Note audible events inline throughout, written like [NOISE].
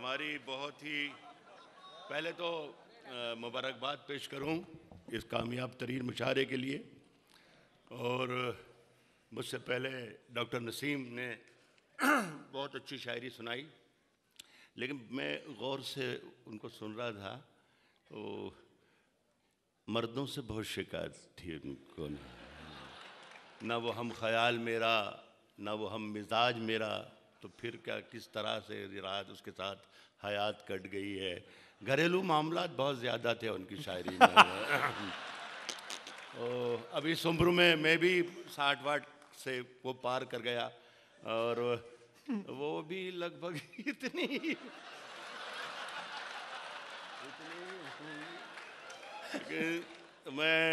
हमारी बहुत ही पहले तो मुबारकबाद पेश करूं इस कामयाब तरीन मुशारे के लिए और मुझसे पहले डॉक्टर नसीम ने [CLEARS THROAT] बहुत अच्छी शायरी सुनाई लेकिन मैं गौर से उनको सुन रहा था तो मर्दों से बहुत शिकायत थी उनको ना वो हम ख्याल मेरा ना वो हम मिजाज मेरा तो फिर क्या किस तरह से रात उसके साथ हयात कट गई है घरेलू मामला बहुत ज़्यादा थे उनकी शायरी में [LAUGHS] ओ, अभी सुम्र में मैं भी साठ वाट से वो पार कर गया और वो भी लगभग [LAUGHS] इतनी इतनी मैं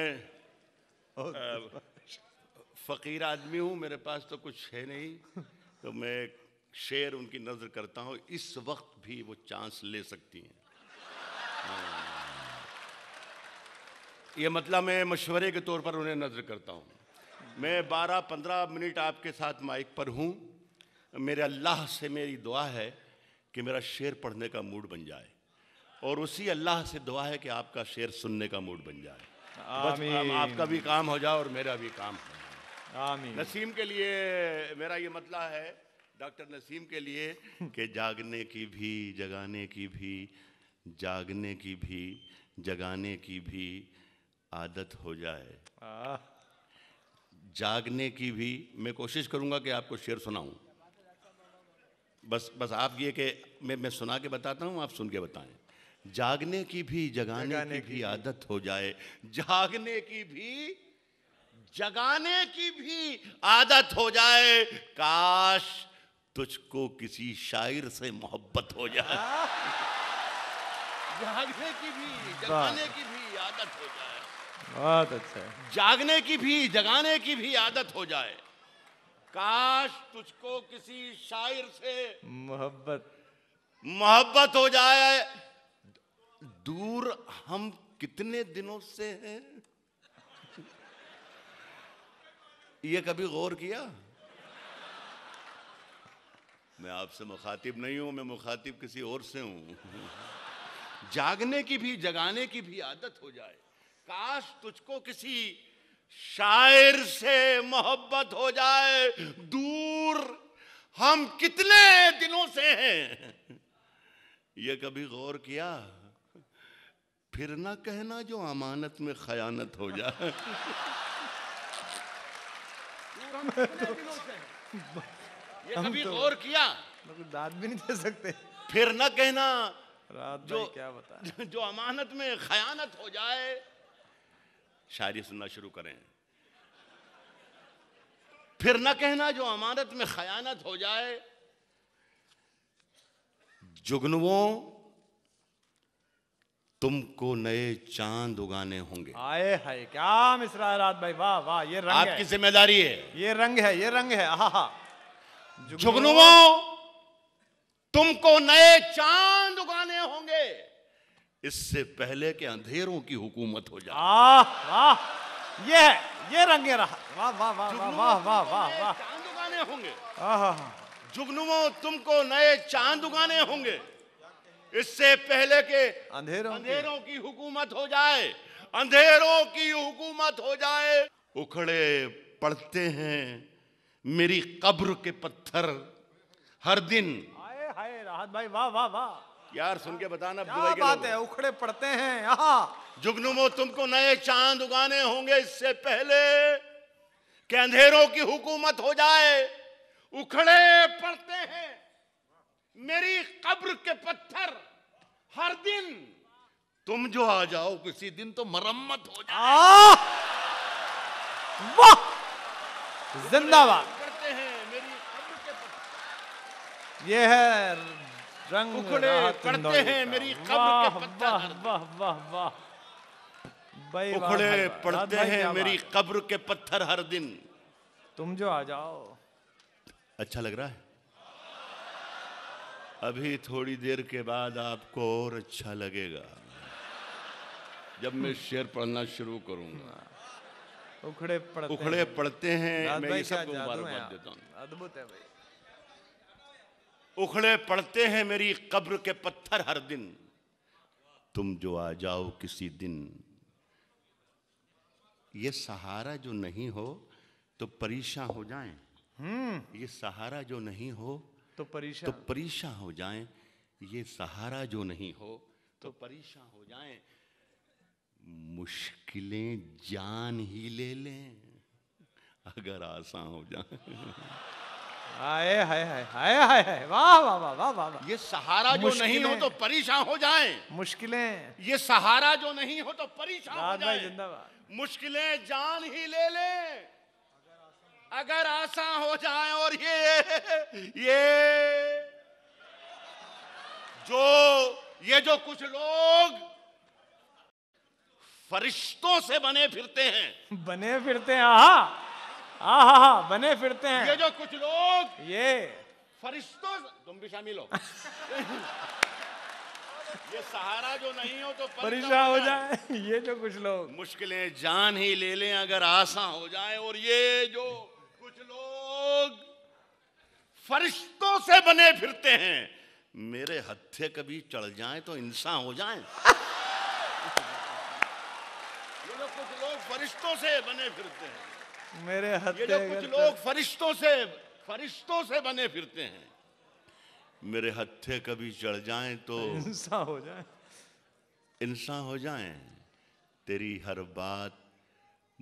फ़कीर आदमी हूँ मेरे पास तो कुछ है नहीं तो मैं शेर उनकी नज़र करता हूँ इस वक्त भी वो चांस ले सकती हैं हाँ। ये मतलब मैं मशवरे के तौर पर उन्हें नज़र करता हूँ मैं 12-15 मिनट आपके साथ माइक पर हूँ मेरे अल्लाह से मेरी दुआ है कि मेरा शेर पढ़ने का मूड बन जाए और उसी अल्लाह से दुआ है कि आपका शेर सुनने का मूड बन जाए बस आपका भी काम हो जाए और मेरा भी काम हो जाए नसीम के लिए मेरा ये मतला है डॉक्टर नसीम के लिए कि जागने की भी जगाने की भी जागने की भी जगाने की भी आदत हो जाए जागने की भी मैं कोशिश करूंगा कि आपको शेर सुनाऊं बस बस आप ये कि मैं मैं सुना के बताता हूं आप सुन के बताएं जागने की भी जगाने, जगाने की, की भी आदत हो जाए जागने की भी जगाने की भी आदत हो जाए काश तुझको किसी शायर से मोहब्बत हो जाए [LAUGHS] जागने की भी जगाने की भी आदत हो जाए बहुत अच्छा जागने की भी जगाने की भी आदत हो जाए काश तुझको किसी शायर से मोहब्बत मोहब्बत हो जाए दूर हम कितने दिनों से हैं ये कभी गौर किया मैं आपसे मुखातिब नहीं हूँ मैं मुखातिब किसी और से हूँ जागने की भी जगाने की भी आदत हो जाए काश तुझको किसी शायर से मोहब्बत हो जाए दूर हम कितने दिनों से हैं ये कभी गौर किया फिर ना कहना जो अमानत में खयानत हो जाए [LAUGHS] ये कभी तो गौर किया मतलब दाद भी नहीं दे सकते फिर न कहना रात जो क्या बता [LAUGHS] जो अमानत में खयानत हो जाए शायरी सुनना शुरू करें फिर न कहना जो अमानत में खयानत हो जाए जुगनुओं तुमको नए चांद उगाने होंगे आए हाय क्या मिश्रा रात भाई वाह वाह ये रंग आपकी जिम्मेदारी है ये रंग है ये रंग है हा हा जुगनुओं तुमको नए चांद उगाने होंगे इससे पहले के अंधेरों की हुकूमत हो जाए वाह ये है ये रंगे रहा वाह वाह वाह वाह वाह वाह वाह वाह चांद उगाने होंगे हाँ, हाँ, हाँ। जुगनुओं तुमको नए चांद उगाने होंगे इससे पहले के अंधेरों अंधेरों की हुकूमत हो जाए अंधेरों की हुकूमत हो जाए उखड़े पड़ते हैं मेरी कब्र के पत्थर हर दिन हाय हाय राहत भाई वाह वाह वाह यार सुन के बताना क्या बात है उखड़े पड़ते हैं यहाँ जुगनुमो तुमको नए चांद उगाने होंगे इससे पहले के अंधेरों की हुकूमत हो जाए उखड़े पड़ते हैं मेरी कब्र के पत्थर हर दिन तुम जो आ जाओ किसी दिन तो मरम्मत हो जाए वाह जिंदाबाद ये है रंग उखड़े पड़ते हैं मेरी कब्र के पत्थर वाह वाह वाह वाह उखड़े पड़ते हैं मेरी कब्र के पत्थर हर दिन तुम जो आ जाओ अच्छा लग रहा है अभी थोड़ी देर के बाद आपको और अच्छा लगेगा जब मैं शेर पढ़ना शुरू करूंगा उखड़े पड़ते उखड़े पड़ते हैं मैं ये सब देता हूँ अद्भुत है भाई उखड़े पड़ते हैं मेरी कब्र के पत्थर हर दिन तुम जो आ जाओ किसी दिन ये सहारा जो नहीं हो तो परीशा हो जाए हम्म। ये सहारा जो नहीं हो तो परीशा तो परीशा हो जाए ये सहारा जो नहीं हो तो परीशा हो जाए मुश्किलें जान ही ले लें अगर आसान हो जाए हाय हाय हाय हाय हाय हाय वाह वाह वाह वाह वाह ये सहारा जो नहीं हो तो परेशान हो जाए मुश्किलें ये सहारा जो नहीं हो तो परेशान हो जाए मुश्किलें जान ही ले ले अगर आसान हो जाए और ये ये जो ये जो कुछ लोग फरिश्तों से बने फिरते हैं बने फिरते हैं आहा हाँ हाँ हाँ बने फिरते हैं ये जो कुछ लोग ये फरिश्तों तुम भी शामिल हो [LAUGHS] ये सहारा जो नहीं हो तो परेशान हो जाए ये जो कुछ लोग मुश्किलें जान ही ले लें अगर आसा हो जाए और ये जो कुछ लोग फरिश्तों से बने फिरते हैं मेरे हत्थे कभी चढ़ जाए तो इंसान हो जाए [LAUGHS] ये जो कुछ लोग फरिश्तों से बने फिरते हैं मेरे ये जो कुछ लोग फरिश्तों से फरिश्तों से बने फिरते हैं मेरे हत्थे कभी चढ़ जाएं तो [LAUGHS] इंसान हो जाए इंसान हो जाएं तेरी हर बात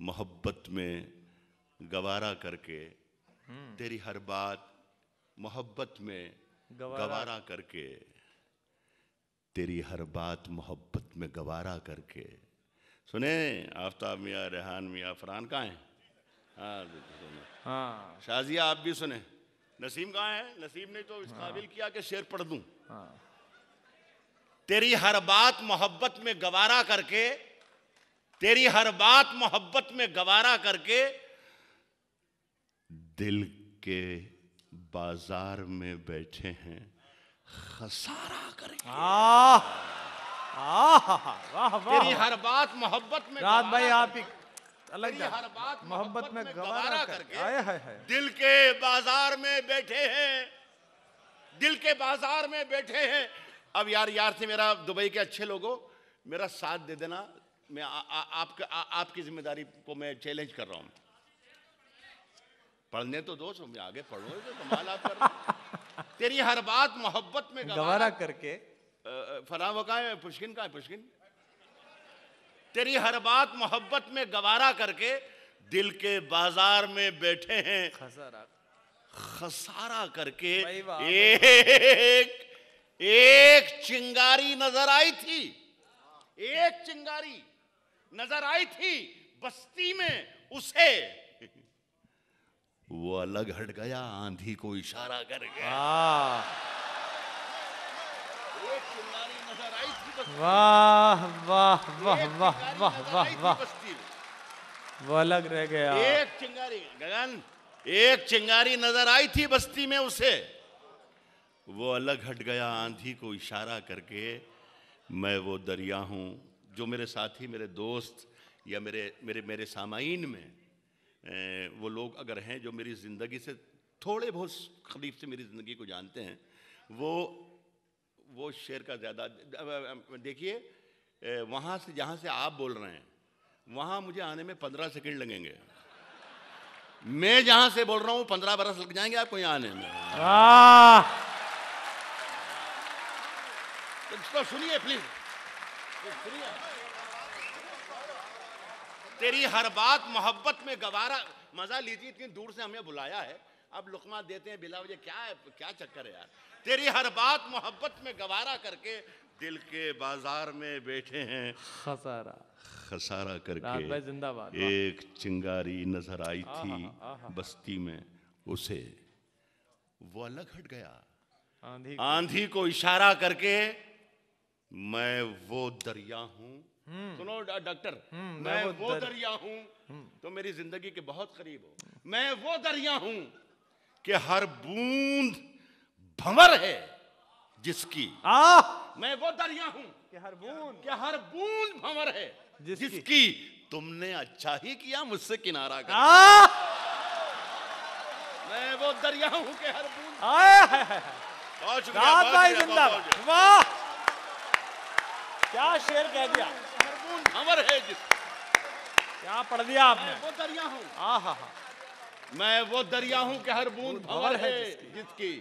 मोहब्बत में गवारा करके हम्म। तेरी हर बात मोहब्बत में गवारा, गवारा करके तेरी हर बात मोहब्बत में गवारा करके सुने आफ्ताब मियाँ रेहान मियाँ फरहान कहाँ हैं हाँ शाजिया आप भी सुने नसीम कहा है नसीम ने तो इस हाँ। काबिल किया कि शेर पढ़ दू हाँ। तेरी हर बात मोहब्बत में गवारा करके तेरी हर बात मोहब्बत में गवारा करके दिल के बाजार में बैठे हैं खसारा करके आ, आ, वाह वाह तेरी हर बात मोहब्बत में रात भाई आप ही अलग हर बात मोहब्बत में गवारा करके आया है, है दिल के बाजार में बैठे हैं दिल के बाजार में बैठे हैं अब यार यार से मेरा दुबई के अच्छे लोगों मेरा साथ दे देना मैं आपके आपकी जिम्मेदारी को मैं चैलेंज कर रहा हूं पढ़ने तो दोस्त हम आगे पढ़ो तो कमाल आप कर तेरी हर बात मोहब्बत में गवारा करके फला वका है पुष्किन का है पुष्किन तेरी हर बात मोहब्बत में गवारा करके दिल के बाजार में बैठे हैं खसारा करके एक एक चिंगारी नजर आई थी एक चिंगारी नजर आई थी बस्ती में उसे वो अलग हट गया आंधी को इशारा कर गया हाँ। वाह वाह वाह वाह वाह वाह वाह वो अलग रह गया एक चिंगारी गगन एक चिंगारी नजर आई थी बस्ती में उसे वो अलग हट गया आंधी को इशारा करके मैं वो दरिया हूं जो मेरे साथी मेरे दोस्त या मेरे मेरे मेरे सामाइन में वो लोग अगर हैं जो मेरी ज़िंदगी से थोड़े बहुत करीब से मेरी ज़िंदगी को जानते हैं वो वो शेर का ज़्यादा देखिए वहाँ से जहाँ से आप बोल रहे हैं वहाँ मुझे आने में पंद्रह सेकंड लगेंगे मैं जहाँ से बोल रहा हूँ पंद्रह बरस लग जाएंगे आपको यहाँ आने में तो सुनिए प्लीज सुनिए तेरी हर बात मोहब्बत में गवारा मजा लीजिए इतनी दूर से हमें बुलाया है अब लुकमा देते हैं बिला वजह क्या है क्या चक्कर है यार तेरी हर बात मोहब्बत में गवारा करके दिल के बाजार में बैठे हैं खसारा खसारा करके जिंदाबाद एक चिंगारी नजर आई थी बस्ती में उसे वो अलग हट गया आंधी को, आंधी को इशारा करके मैं वो दरिया हूँ हम्म। सुनो डॉक्टर हम्म, मैं वो दरिया हूँ हम्म। तो मेरी जिंदगी के बहुत करीब हो मैं वो दरिया हूँ कि हर बूंद भंवर है जिसकी आ मैं वो दरिया हूं कि हर बूंद कि हर बूंद भंवर है जिसकी, जिसकी तुमने अच्छा ही किया मुझसे किनारा कर मैं वो दरिया हूं कि हर बूंद आए जिंदा वाह क्या शेर कह दिया हर बूंद भंवर है जिसकी क्या पढ़ दिया आपने वो दरिया हूं हाँ हा हा मैं वो दरिया हूं कि हर बूंद भवर है जिसकी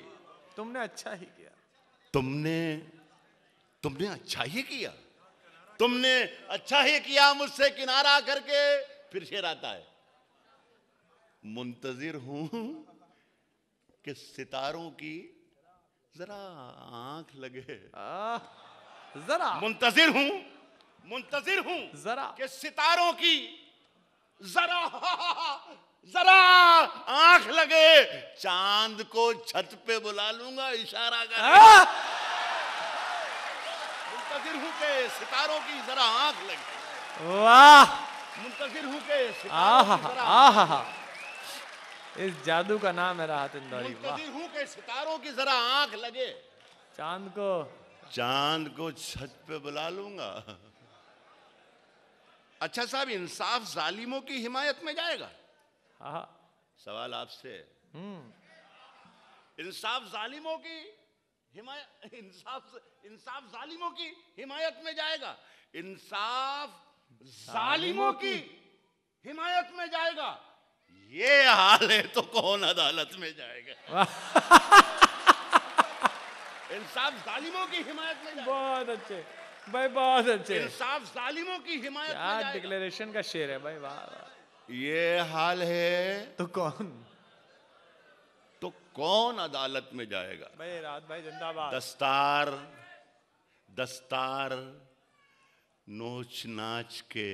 तुमने अच्छा ही किया तुमने तुमने अच्छा ही किया तुमने अच्छा ही किया मुझसे किनारा करके फिर शेर आता है मुंतजिर हूं कि सितारों की जरा आंख लगे जरा मुंतजिर हूं मुंतजिर हूं जरा कि सितारों की जरा [LAUGHS] जरा आंख लगे चांद को छत पे बुला लूंगा इशारा कर हाँ? मुंतजर हूं के सितारों की जरा आंख लगे वाह मुंतजिर हूं के इस जादू का नाम है राहत इंदौरी हूं के सितारों की जरा आंख लगे चांद को चांद को छत पे बुला लूंगा अच्छा साहब इंसाफ जालिमों की हिमायत में जाएगा सवाल आपसे हम्म। इंसाफ जालिमों की हिमायत इंसाफ इंसाफ जालिमों की हिमायत में जाएगा इंसाफ जालिमों की हिमायत में जाएगा ये हाल है तो कौन अदालत में जाएगा [LAUGHS] इंसाफ जालिमों की हिमायत में बहुत अच्छे भाई बहुत अच्छे इंसाफ जालिमों की हिमायत डिक्लेरेशन का शेर है भाई वाह ये हाल है तो कौन तो कौन अदालत में जाएगा भाई रात भाई जिंदाबाद दस्तार दस्तार नोच नाच के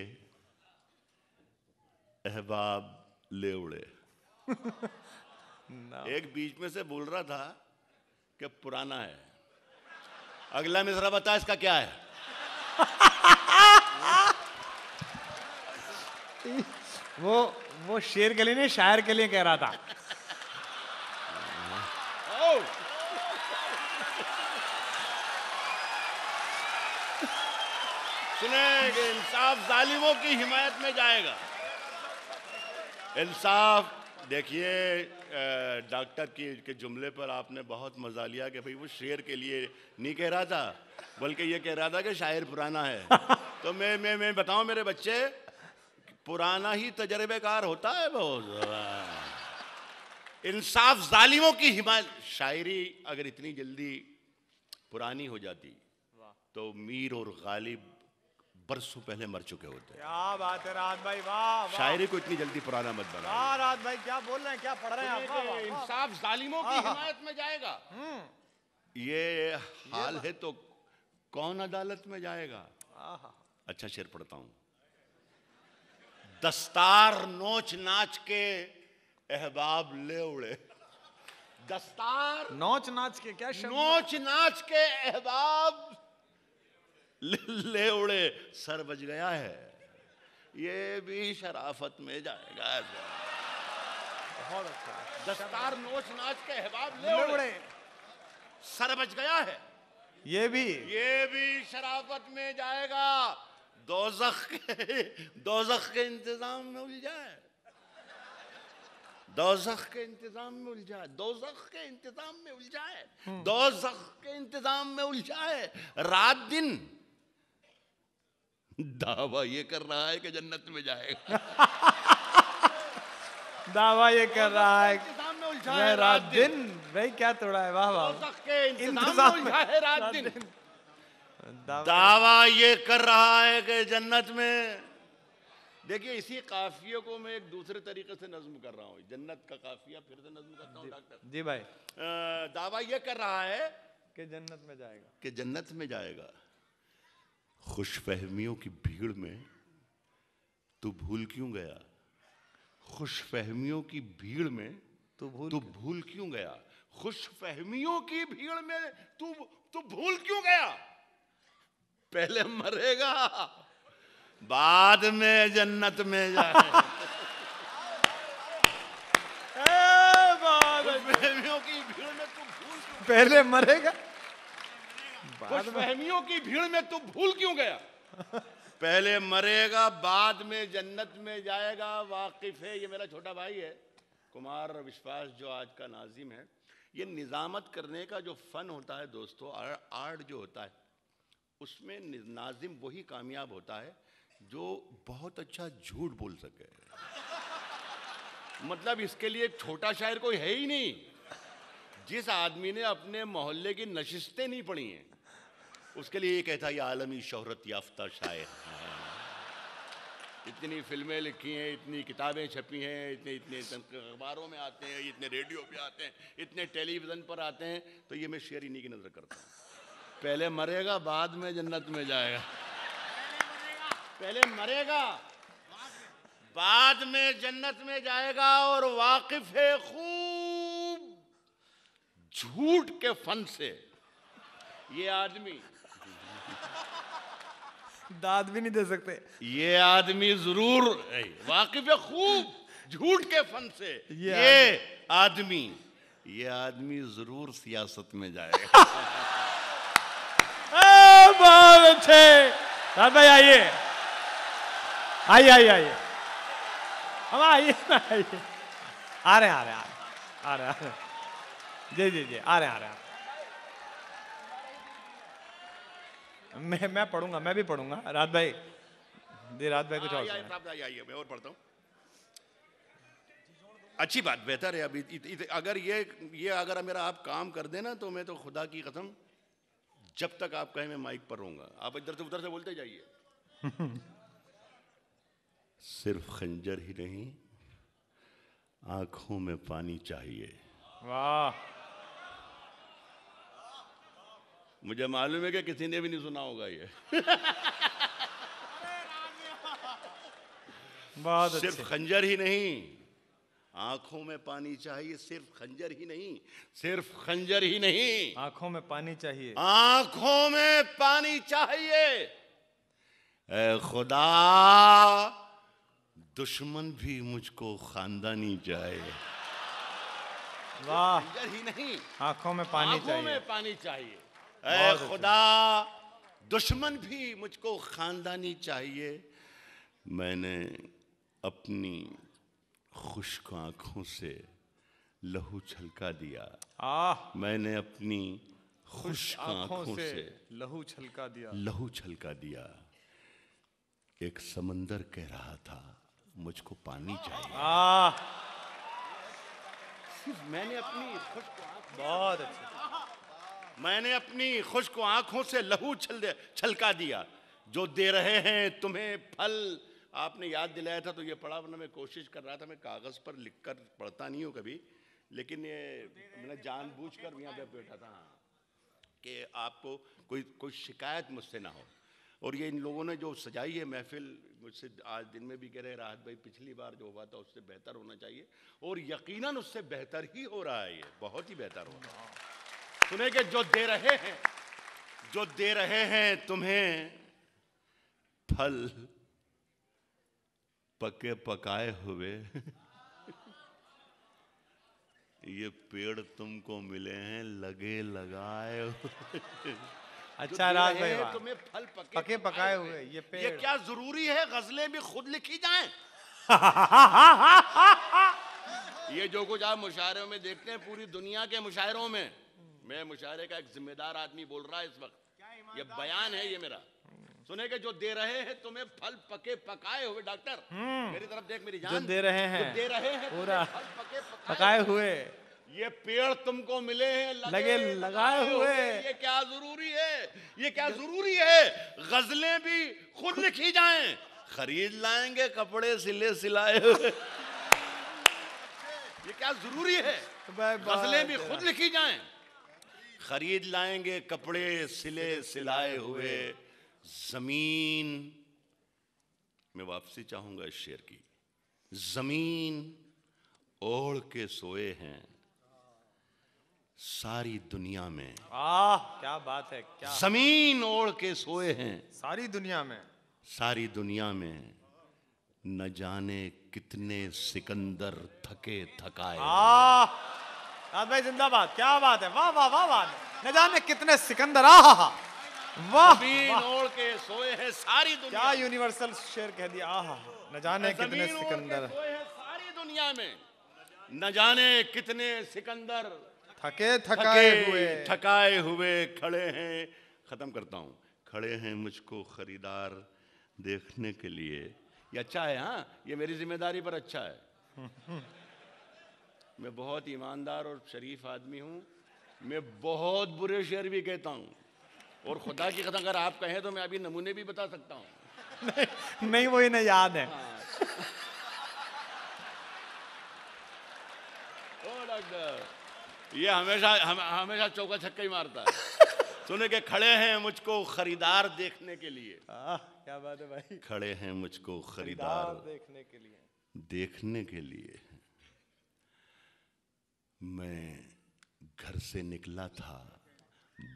अहबाब ले उड़े [LAUGHS] एक बीच में से बोल रहा था कि पुराना है अगला मिसरा बता इसका क्या है [LAUGHS] [LAUGHS] वो वो शेर के लिए नहीं शायर के लिए कह रहा था सुने इंसाफ जालिमों की हिमायत में जाएगा इंसाफ देखिए डॉक्टर की के जुमले पर आपने बहुत मजा लिया कि भाई वो शेर के लिए नहीं कह रहा था बल्कि ये कह रहा था कि शायर पुराना है [LAUGHS] तो मैं मैं मैं बताऊं मेरे बच्चे पुराना ही तजर्बेकार होता है बहुत इंसाफ जालिमों की हिमायत शायरी अगर इतनी जल्दी पुरानी हो जाती तो मीर और गालिब बरसों पहले मर चुके होते क्या बात है राज भाई वाह शायरी को इतनी जल्दी पुराना मत बना वाह भाई क्या बोल रहे हैं क्या पढ़ रहे हैं आप इंसाफ जालिमों की हाँ, हाँ। हिमायत में जाएगा हम्म। ये हाल है तो कौन अदालत में जाएगा हाँ, अच्छा शेर पढ़ता हूँ दस्तार नोच नाच के अहबाब ले उड़े दस्तार नोच नाच के क्या शब्द नोच नाच के अहबाब ले, ले उड़े सर बज गया है ये भी शराफत में जाएगा बहुत अच्छा दस्तार नोच नाच के अहबाब ले, ले उड़े सर बज गया है ये भी ये भी शराफत में जाएगा दोजख के दोजख के इंतज़ाम में उलझाए दोजख के इंतज़ाम में उलझाए दोजख के इंतज़ाम में उलझाए हम्म। दोजख के इंतज़ाम में उलझाए रात दिन दावा ये कर रहा है कि जन्नत में जाएगा [LAUGHS] दावा ये कर रहा है रात दिन भाई क्या तोड़ा है वाह वाह इंतजाम में रात दिन दावा ये कर रहा है कि जन्नत में देखिए इसी काफिये को मैं एक दूसरे तरीके से नज्म कर रहा हूँ जन्नत का काफिया फिर से नज्म करता हूँ डॉक्टर जी भाई आ, दावा ये कर रहा है कि जन्नत में जाएगा कि जन्नत में जाएगा खुश फहमियों की भीड़ में तू भूल क्यों गया खुश फहमियों की भीड़ में तू भूल तू भूल क्यों गया खुश फहमियों की भीड़ में तू तू भूल क्यों गया पहले मरेगा बाद में जन्नत में जाए की भीड़ में तू भूल पहले मरेगा कुछ फहमियों की भीड़ में तू भूल क्यों गया पहले मरेगा बाद में जन्नत में जाएगा वाकिफ है ये मेरा छोटा भाई है कुमार विश्वास जो आज का नाजिम है ये निज़ामत करने का जो फ़न होता है दोस्तों आर्ट जो होता है उसमें नाजिम वही कामयाब होता है जो बहुत अच्छा झूठ बोल सके मतलब इसके लिए छोटा शायर कोई है ही नहीं जिस आदमी ने अपने मोहल्ले की नशिस्तें नहीं पढ़ी हैं उसके लिए ये कहता ये आलमी शोहरत याफ्ता शायर इतनी फिल्में लिखी हैं इतनी किताबें छपी हैं इतने इतने अखबारों में आते हैं इतने रेडियो पे आते हैं इतने टेलीविज़न पर आते हैं तो ये मैं शेयर इन्हीं की नज़र करता हूँ पहले मरेगा बाद में जन्नत में जाएगा पहले मरेगा बाद में जन्नत में जाएगा और वाकिफ है खूब झूठ के फन से ये आदमी दाद भी नहीं दे सकते ये आदमी जरूर वाकिफ है खूब झूठ के फन से ये, ये आदमी ये आदमी जरूर सियासत में जाएगा [LAUGHS] बहुत अच्छे राज भाई आइए आइए आइए आइए हम आइए ना आइए आ रहे आ रहे आ रहे आ रहे जी जी जी आ रहे आ रहे आ रहे मैं मैं पढ़ूंगा मैं भी पढ़ूंगा रात भाई दे रात भाई कुछ और मैं और पढ़ता हूँ अच्छी बात बेहतर है अभी इत, इत, अगर ये ये अगर मेरा आप काम कर देना तो मैं तो खुदा की कसम जब तक आप कहें मैं माइक पर रहूंगा आप इधर से उधर से बोलते जाइए [LAUGHS] सिर्फ खंजर ही नहीं आंखों में पानी चाहिए वाह मुझे मालूम है कि किसी ने भी नहीं सुना होगा ये [LAUGHS] बहुत सिर्फ खंजर ही नहीं आंखों में पानी चाहिए सिर्फ खंजर ही नहीं सिर्फ खंजर ही नहीं आंखों में पानी चाहिए आंखों में पानी चाहिए ए खुदा दुश्मन भी मुझको खानदानी चाहिए वाह खंजर ही नहीं आंखों में पानी आँखों चाहिए में पानी चाहिए ए खुदा दुश्मन भी मुझको खानदानी चाहिए मैंने अपनी खुश्क आंखों से लहू छलका दिया आह मैंने अपनी खुश आंखों से, से लहू छलका दिया लहू छलका दिया एक समंदर कह रहा था मुझको पानी चाहिए आ सिर्फ मैंने अपनी खुश्क बहुत अच्छा मैंने अपनी खुश्क आंखों से लहू छल छलका दिया जो दे रहे हैं तुम्हें फल आपने याद दिलाया था तो ये पढ़ा वरना मैं कोशिश कर रहा था मैं कागज़ पर लिख कर पढ़ता नहीं हूँ कभी लेकिन ये मैंने बूझ कर यहाँ बैठा था हाँ, कि आपको कोई कोई शिकायत मुझसे ना हो और ये इन लोगों ने जो सजाई है महफिल मुझसे आज दिन में भी कह रहे राहत भाई पिछली बार जो हुआ था उससे बेहतर होना चाहिए और यकीन उससे बेहतर ही हो रहा है ये बहुत ही बेहतर हो रहा सुने के जो दे रहे हैं जो दे रहे हैं तुम्हें फल पके पकाए हुए ये पेड़ तुमको मिले हैं लगे लगाए अच्छा राज भाई तुम्हें फल पके, पके पकाए हुए ये पेड़ ये क्या जरूरी है गजलें भी खुद लिखी जाएं [LAUGHS] ये जो कुछ आप मुशायरों में देखते हैं पूरी दुनिया के मुशायरों में मैं मुशायरे का एक जिम्मेदार आदमी बोल रहा है इस वक्त ये बयान है ये मेरा सुने के जो दे रहे हैं तुम्हें फल पके पकाए हुए डॉक्टर हम्म। मेरी तरफ देख मेरी जान दे रहे हैं दे रहे हैं पूरा फल पके पकाए, पकाए हुए ये पेड़ तुमको मिले हैं लगे, लगे लगाए हुए ये क्या जरूरी है ये क्या जरूरी है गजलें भी खुद लिखी जाएं खरीद लाएंगे कपड़े सिले सिलाए हुए ये क्या जरूरी है गजलें भी खुद लिखी जाएं खरीद लाएंगे कपड़े सिले सिलाए हुए जमीन मैं वापसी चाहूंगा इस शेर की जमीन ओढ़ के सोए हैं सारी दुनिया में आ क्या बात है क्या जमीन ओढ़ के सोए हैं सारी दुनिया में सारी दुनिया में न जाने कितने सिकंदर थके थकाए भाई जिंदाबाद क्या बात है वाह वाह वाह वाह न जाने कितने सिकंदर आ हा हा वाह ओढ़ के सोए हैं सारी दुनिया क्या यूनिवर्सल शेर कह दिया आहा न जाने कितने सिकंदर सोए हैं सारी दुनिया में न जाने कितने सिकंदर थके थकाए हुए थकाए हुए खड़े हैं खत्म करता हूँ खड़े हैं मुझको खरीदार देखने के लिए ये अच्छा है हाँ ये मेरी जिम्मेदारी पर अच्छा है मैं बहुत ईमानदार और शरीफ आदमी हूँ मैं बहुत बुरे शेर भी कहता हूँ और खुदा की कदम अगर आप कहें तो मैं अभी नमूने भी बता सकता हूँ नहीं, नहीं वो इन्हें याद है हाँ। ये हमेशा हम, हमेशा चौका छक्का ही मारता है सुने के खड़े हैं मुझको खरीदार देखने के लिए आ, क्या बात है भाई खड़े हैं मुझको खरीदार देखने के लिए देखने के लिए मैं घर से निकला था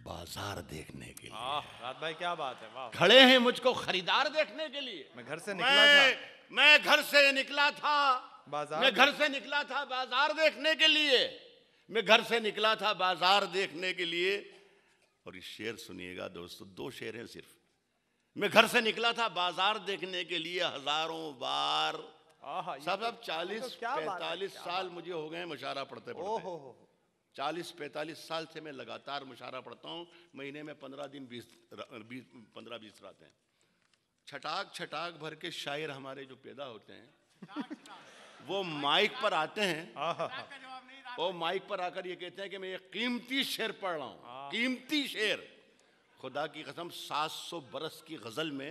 बाजार देखने के लिए रात भाई क्या बात है खड़े हैं मुझको खरीदार देखने के लिए मैं घर से निकला मैं, था मैं घर से निकला था बाजार मैं घर से निकला था बाजार देखने के लिए मैं घर से निकला था बाजार देखने के लिए और इस शेर सुनिएगा दोस्तों दो शेर हैं सिर्फ मैं घर से निकला था बाजार देखने के लिए हजारों बार सब तो- अब चालीस तो पैतालीस साल मुझे हो गए मुशारा पढ़ते पढ़ते चालीस पैंतालीस साल से मैं लगातार मुशारा पढ़ता हूँ महीने में पंद्रह दिन बीस बीस पंद्रह बीस रातें छटाक छटाक भर के शायर हमारे जो पैदा होते हैं वो माइक पर आते हैं वो माइक पर आकर ये कहते हैं कि मैं ये कीमती शेर पढ़ रहा हूँ हाँ। कीमती शेर खुदा की कसम 700 बरस की गज़ल में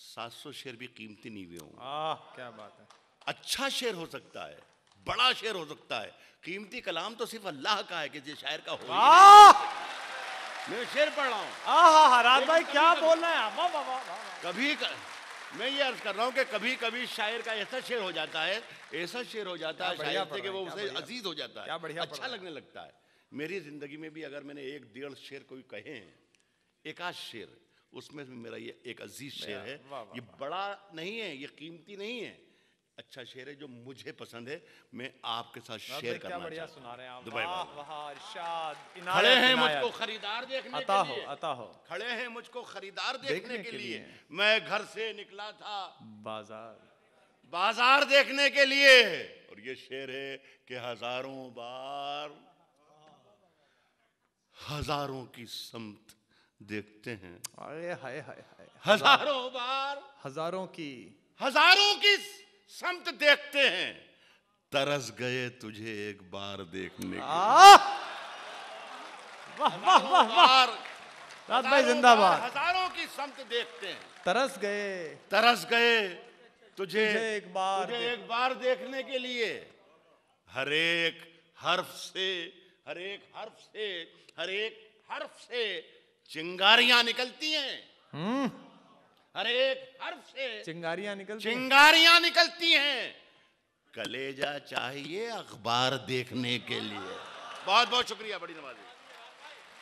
700 शेर भी कीमती नहीं हुए होंगे क्या बात है अच्छा शेर हो सकता है बड़ा शेर हो सकता है कीमती कलाम तो सिर्फ अल्लाह का है कि जिस शायर का हो मैं शेर पढ़ रहा हूँ राज भाई क्या बोलना है वाँ कभी मैं ये अर्ज कर रहा हूँ कि कभी कभी शायर का ऐसा शेर हो जाता है ऐसा शेर हो जाता है शायर से कि वो उसे अजीज हो जाता है क्या अच्छा लगने लगता है मेरी जिंदगी में भी अगर मैंने एक डेढ़ शेर कोई कहे हैं एक आध शेर उसमें मेरा ये एक अजीज शेर है ये बड़ा नहीं है ये कीमती नहीं है अच्छा शेर है जो मुझे पसंद है मैं आपके साथ शेयर करना बढ़िया सुना रहे हैं आप वाह वाह इरशाद खड़े हैं मुझको खरीदार देखने अता के लिए हो, अता हो खड़े हैं मुझको खरीदार देखने, देखने के, के लिए।, लिए मैं घर से निकला था बाजार बाजार देखने के लिए और ये शेर है कि हजारों बार हजारों की समत देखते हैं अरे हाय हाय हाय हजारों बार हजारों की हजारों की समत देखते हैं तरस गए तुझे एक बार देखने वाह वाह वाह वाह जिंदाबाद हजारों की समत देखते हैं तरस गए तरस गए तुझे, तुझे एक बार तुझे एक बार देखने के लिए हर एक हर्फ से हर एक हर्फ से हर एक हर्फ से चिंगारियां निकलती हैं हम्म। हर एक हर्फ से चिंगारियां निकलती चिंगारियां निकलती हैं कलेजा चाहिए अखबार देखने के लिए बहुत बहुत शुक्रिया बड़ी नवाजी